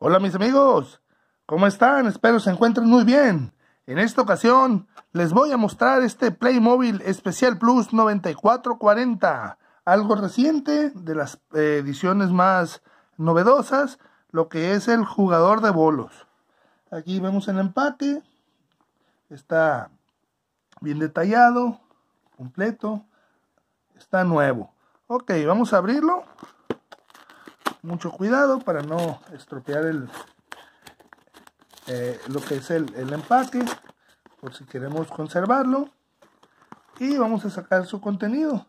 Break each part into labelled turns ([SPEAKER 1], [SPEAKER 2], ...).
[SPEAKER 1] Hola mis amigos, ¿cómo están? Espero se encuentren muy bien. En esta ocasión les voy a mostrar este Playmobil Especial Plus 9440, algo reciente de las eh, ediciones más novedosas, lo que es el jugador de bolos. Aquí vemos el empate está bien detallado, completo, está nuevo. Ok, vamos a abrirlo mucho cuidado para no estropear el, eh, lo que es el, empaque, por si queremos conservarlo. Y vamos a sacar su contenido.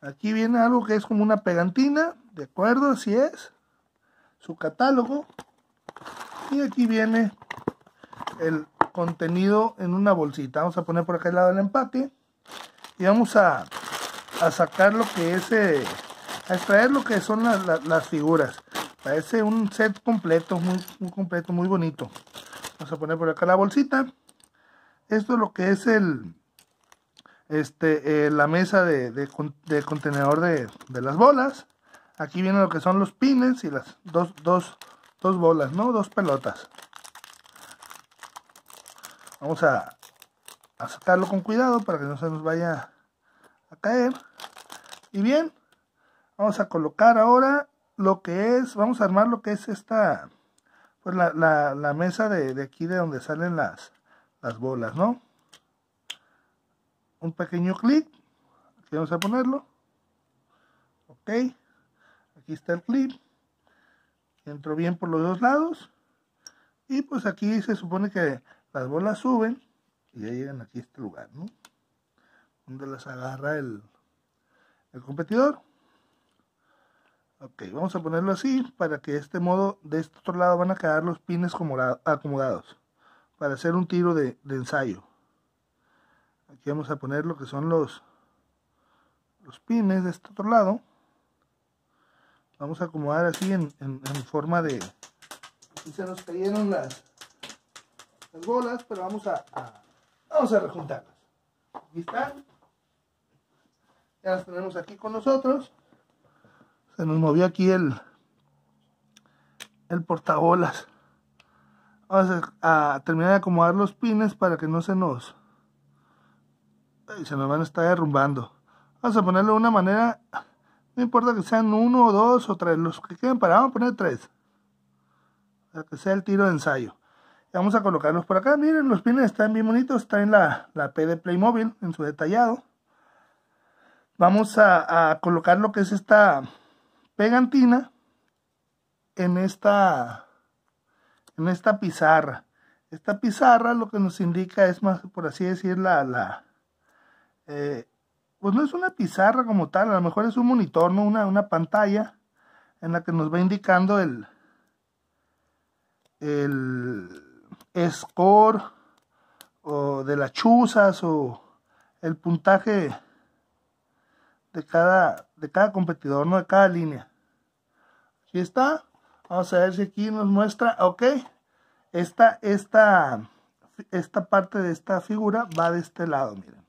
[SPEAKER 1] Aquí viene algo que es como una pegantina, ¿de acuerdo? Así es. Su catálogo. Y aquí viene el contenido en una bolsita. Vamos a poner por acá el lado el empaque. Y vamos a, a sacar lo que es... Eh, a extraer lo que son las, figuras. Parece un set completo, muy, muy, completo, muy bonito. Vamos a poner por acá la bolsita. Esto es lo que es el este eh, la mesa de, contenedor de, las bolas. Aquí vienen lo que son los pines y las dos, dos, dos bolas, ¿no? Dos pelotas. Vamos a sacarlo con cuidado para que no se nos vaya a caer. Y bien, Vamos a colocar ahora lo que es, vamos a armar lo que es esta, pues la, mesa de, aquí de donde salen las, las bolas, ¿no? Un pequeño clic, aquí vamos a ponerlo. Ok, aquí está el clip. Entró bien por los dos lados. Y pues aquí se supone que las bolas suben y llegan aquí a este lugar, ¿no? Donde las agarra el, el competidor. Ok, vamos a ponerlo así para que de este modo, de este otro lado van a quedar los pines acomodados para hacer un tiro de, ensayo. Aquí vamos a poner lo que son los, los pines de este otro lado. Vamos a acomodar así en, en, forma de... Aquí se nos cayeron las, las bolas, pero vamos a, vamos a rejuntarlas. Aquí Ya las tenemos aquí con nosotros. Se nos movió aquí el, el portabolas. Vamos a, terminar de acomodar los pines para que no se nos... se nos van a estar derrumbando. Vamos a ponerlo de una manera... No importa que sean uno o dos o tres, los que queden parados, vamos a poner tres. Para que sea el tiro de ensayo. Y vamos a colocarlos por acá. Miren, los pines están bien bonitos. Está en la, la P de Playmobil, en su detallado. Vamos a, a colocar lo que es esta pegantina en esta, en esta pizarra. Esta pizarra lo que nos indica es más, por así decir, la, eh, pues no es una pizarra como tal, a lo mejor es un monitor, ¿no? una, pantalla en la que nos va indicando el, el score o de las chuzas o el puntaje de cada, de cada competidor, ¿no? de cada línea aquí está? Vamos a ver si aquí nos muestra, ok. Esta, esta, esta parte de esta figura va de este lado, miren.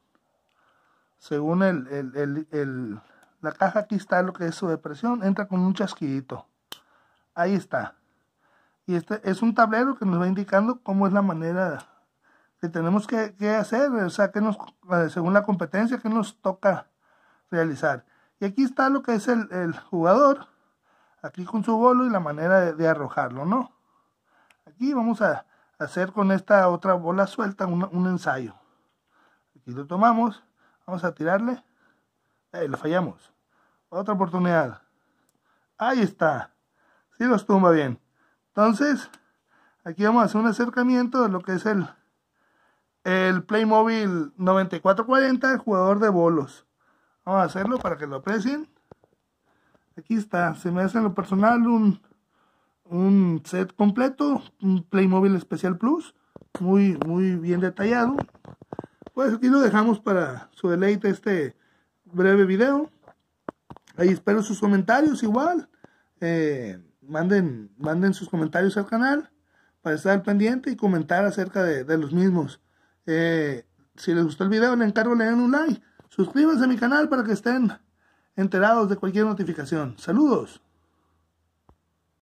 [SPEAKER 1] Según el, la caja aquí está lo que es su depresión, entra con un chasquidito. Ahí está. Y este es un tablero que nos va indicando cómo es la manera que tenemos que, hacer, o sea, que nos, eh, según la competencia que nos toca realizar. Y aquí está lo que es el jugador Aquí con su bolo y la manera de, arrojarlo, ¿no? Aquí vamos a hacer con esta otra bola suelta un, ensayo. Aquí lo tomamos. Vamos a tirarle. Ahí lo fallamos. Otra oportunidad. Ahí está. Si sí los tumba bien. Entonces, aquí vamos a hacer un acercamiento de lo que es el, el Playmobil 9440, el jugador de bolos. Vamos a hacerlo para que lo aprecien. Aquí está, se me hace en lo personal un, set completo, un Playmobil Especial Plus, muy, muy bien detallado. Pues aquí lo dejamos para su deleite este breve video. Ahí espero sus comentarios igual. Eh, manden, manden sus comentarios al canal para estar pendiente y comentar acerca de, los mismos. Eh, si les gustó el video, le encargo le den un like. Suscríbanse a mi canal para que estén enterados de cualquier notificación. Saludos.